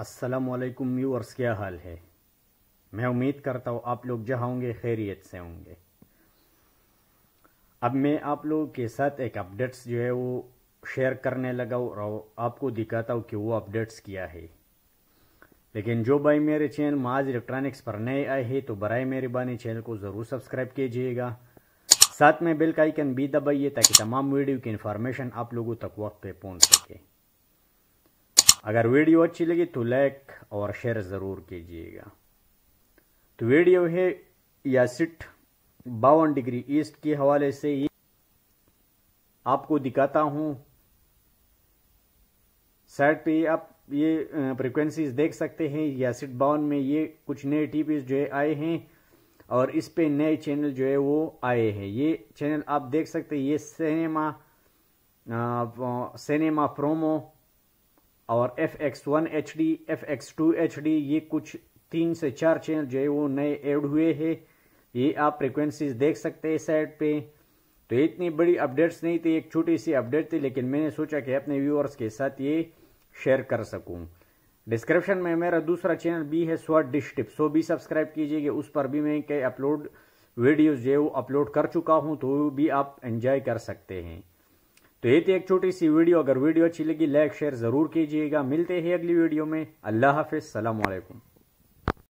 असलकुम व्यूअर्स क्या हाल है मैं उम्मीद करता हूँ आप लोग जहाँ होंगे खैरियत से होंगे अब मैं आप लोगों के साथ एक अपडेट्स जो है वो शेयर करने लगा और आपको दिखाता हूँ कि वो अपडेट्स क्या है लेकिन जो भाई मेरे चैनल माज इलेक्ट्रॉनिक्स पर नए आए हैं तो बरए मेहरबानी चैनल को ज़रूर सब्सक्राइब कीजिएगा साथ में बेल का आइकन भी दबाइए ताकि तमाम वीडियो की इन्फॉर्मेशन आप लोगों तक वक्त पे पहुंच सके अगर वीडियो अच्छी लगी तो लाइक और शेयर ज़रूर कीजिएगा तो वीडियो है या सिट बावन डिग्री ईस्ट के हवाले से ये आपको दिखाता हूँ साइड पे तो आप ये फ्रिक्वेंसीज देख सकते हैं या सिट बावन में ये कुछ नए टीपीज जो है आए हैं और इस पे नए चैनल जो है वो आए हैं ये चैनल आप देख सकते हैं ये सिनेमा सिनेमा प्रोमो और F X one H D F X two H D ये कुछ तीन से चार चैनल जो है वो नए ऐड हुए हैं ये आप फ्रिक्वेंसीज देख सकते हैं साइड पे तो इतनी बड़ी अपडेट्स नहीं थी एक छोटी सी अपडेट थी लेकिन मैंने सोचा कि अपने व्यूअर्स के साथ ये शेयर कर सकूं डिस्क्रिप्शन में मेरा दूसरा चैनल भी है स्वाट डिश टिप्स वो भी सब्सक्राइब कीजिएगा उस पर भी मैं कई अपलोड वीडियोज जो है वो अपलोड कर चुका हूँ तो भी आप एंजॉय कर सकते हैं तो ये थी एक छोटी सी वीडियो अगर वीडियो अच्छी लगी लाइक शेयर ज़रूर कीजिएगा मिलते हैं अगली वीडियो में अल्लाह हाफिज़ सलामकुम